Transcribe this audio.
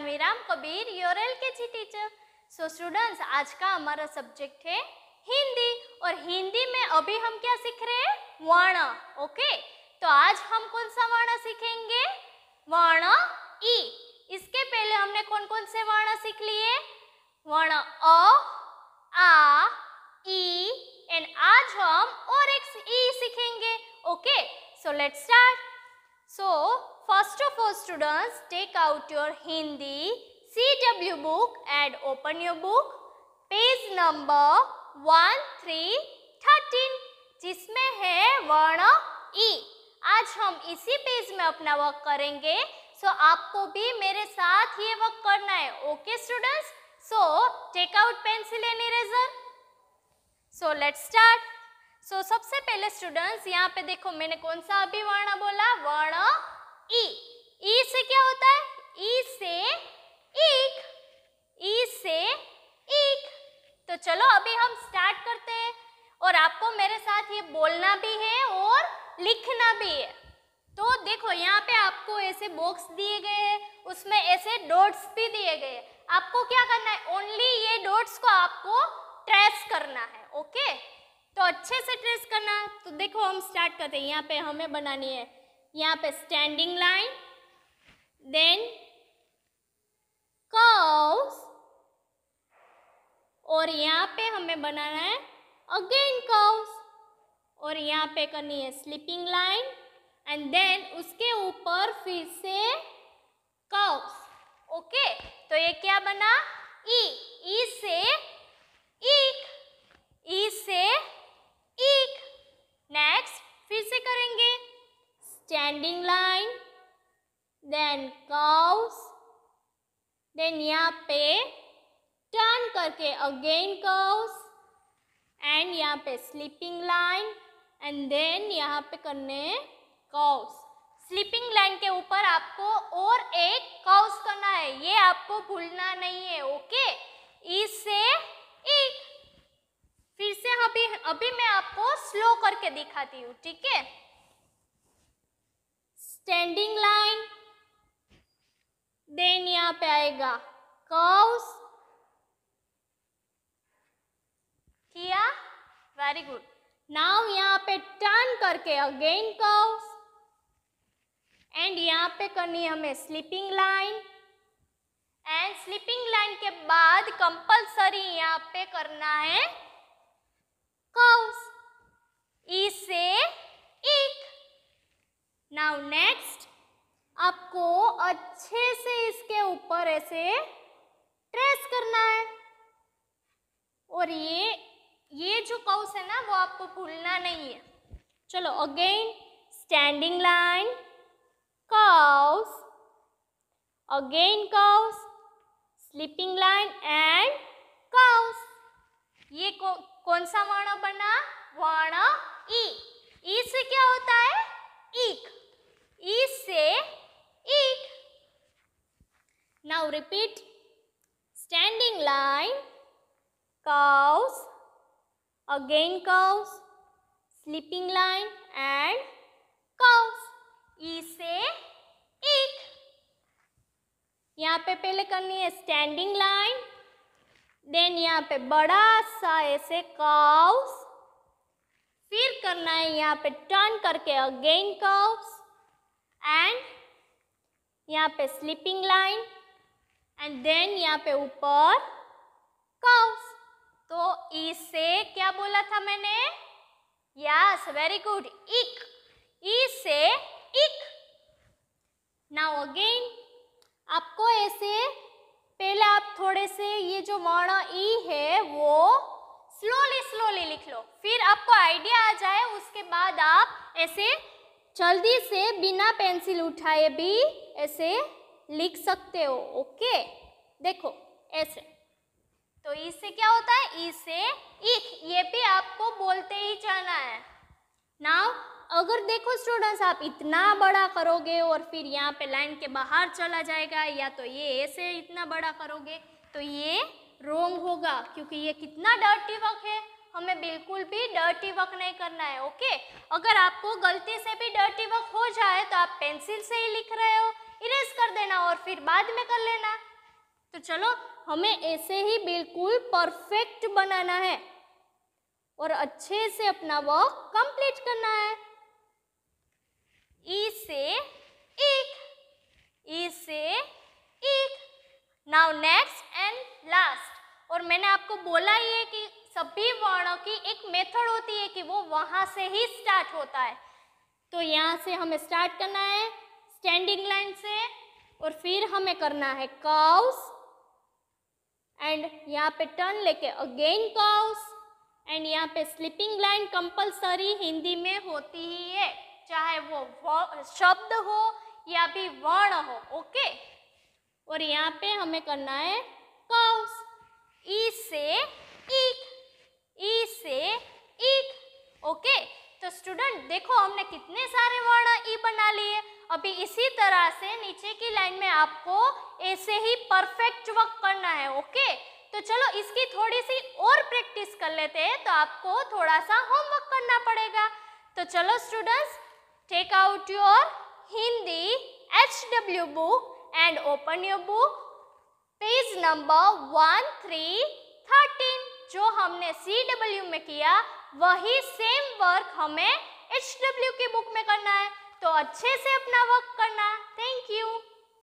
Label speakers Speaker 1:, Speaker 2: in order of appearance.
Speaker 1: જાનવીરામ કબીર યોરલ के जी teacher so students आज का हमारा सब्जेक्ट है हिंदी और हिंदी में अभी हम क्या सीख रहे हैं वर्ण ओके तो आज हम कौन सा वर्ण सीखेंगे वर्ण ई इसके पहले हमने कौन कौन से वर्ण सीख लिए वर्ण अ आ ई एंड आज हम और एक ई सीखेंगे okay so let's start so First of all students, take out your Hindi CW book and open your book. Page number 1313 जिसमें है वर्ण ई e. आज हम इसी पेज में अपना वर्क करेंगे सो so, आपको भी मेरे साथ ये वर्क करना है okay students so take out pencil and eraser so let start so सबसे पहले स्टूडेंट्स यहाँ पे देखो मैंने कौन सा अभी वर्ण बोला वर्ण ई e. ई e से क्या होता है ई e से एक ई से एक तो चलो अभी हम स्टार्ट करते हैं और आपको मेरे साथ ये बोलना भी है और लिखना भी है तो देखो यहाँ पे आपको ऐसे बॉक्स दिए गए हैं उसमें ऐसे डॉट्स भी दिए गए हैं आपको क्या करना है ओनली ये डॉट्स को आपको ट्रेस करना है ओके तो अच्छे से ट्रेस करना तो देखो हम स्टार्ट करते हैं यहाँ पे हमें बनानी है यहाँ पे स्टैंडिंग लाइन देन कर्व्स और यहाँ पे हमें बनाना है अगेन कर्व्स और यहाँ पे करनी है स्लीपिंग लाइन एंड देन उसके ऊपर फिर से कर्व्स ओके okay, तो ये क्या बना ई e, ई e से ई e standing line then cows then यहाँ पे turn करके again cows and यहाँ पे sleeping line and then यहाँ पे करने cows स्लीपिंग लाइन के ऊपर आपको और एक काउस करना है ये आपको भूलना नहीं है ओके इससे एक फिर से अभी अभी मैं आपको स्लो करके दिखाती हूँ ठीक है स्टैंडिंग लाइन देन यहाँ पे आएगा कर्व्स किया वेरी गुड नाउ यहां पे टर्न करके अगेन कर्व्स एंड यहाँ पे करनी हमें sleeping line and sleeping line के बाद कंपलसरी यहाँ पे करना है कर्व्स ई से नाउ नेक्स्ट आपको अच्छे से इसके ऊपर ऐसे ट्रेस करना है और ये ये जो कौस है ना वो आपको भूलना नहीं है चलो again standing line cross again cross sleeping line and cross ये को, कौन सा वर्ण बना वर्ण ई e। repeat. Standing line, cows, again cows, sleeping line and cows. E se ek yahan pe pehle karni hai standing line. then yahan pe bada sa aise cows फिर करना है यहाँ पे टर्न करके अगेन कर्व्स एंड यहाँ पे sleeping line and then यहाँ पे ऊपर काउस तो इसे क्या बोला था मैंने यस वेरी गुड इक इसे इक नाउ अगेन आपको ऐसे पहले आप थोड़े से ये जो वर्ण ई है वो स्लोली स्लोली लिख लो फिर आपको आइडिया आ जाए उसके बाद आप ऐसे जल्दी से बिना पेंसिल उठाए भी ऐसे लिख सकते हो ओके देखो ऐसे तो इससे क्या होता है इससे एक ये भी आपको बोलते ही जाना है नाउ अगर देखो स्टूडेंट्स आप इतना बड़ा करोगे और फिर यहाँ पे लाइन के बाहर चला जाएगा या तो ये ऐसे इतना बड़ा करोगे तो ये रोंग होगा क्योंकि ये कितना डर्टी वर्क है हमें बिल्कुल भी डर्टी वर्क नहीं करना है ओके अगर आपको गलती से भी डर्टी वर्क हो जाए तो आप पेंसिल से ही लिख रहे हो इरेज कर देना और फिर बाद में कर लेना तो चलो हमें ऐसे ही बिल्कुल परफेक्ट बनाना है और अच्छे से अपना वर्क कंप्लीट करना है ई से एक ई से एक नाउ नेक्स्ट एंड लास्ट और मैंने आपको बोला ही है कि सभी वर्णों की एक मेथड होती है कि वो वहां से ही स्टार्ट होता है तो यहाँ से हमें स्टार्ट करना है स्टैंडिंग लाइन से और फिर हमें करना है काउस एंड यहाँ पे टर्न लेके अगेन काउस एंड यहाँ पे स्लिपिंग लाइन कंपलसरी हिंदी में होती ही है चाहे वो शब्द हो या भी वर्ण हो ओके और यहाँ पे हमें करना है काउस ई से ईक ई से ईक ओके okay. तो स्टूडेंट देखो हमने कितने सारे वर्ण ई बना लिए अभी इसी तरह से नीचे की लाइन में आपको ऐसे ही परफेक्ट वर्क करना है ओके तो चलो इसकी थोड़ी सी और प्रैक्टिस कर लेते हैं तो आपको थोड़ा सा होमवर्क करना पड़ेगा तो चलो students take out your Hindi H W book and open your book page number one three thirteen जो हमने सी डब्ल्यू में किया वही सेम वर्क हमें एच डब्ल्यू की बुक में करना है तो अच्छे से अपना वर्क करना थैंक यू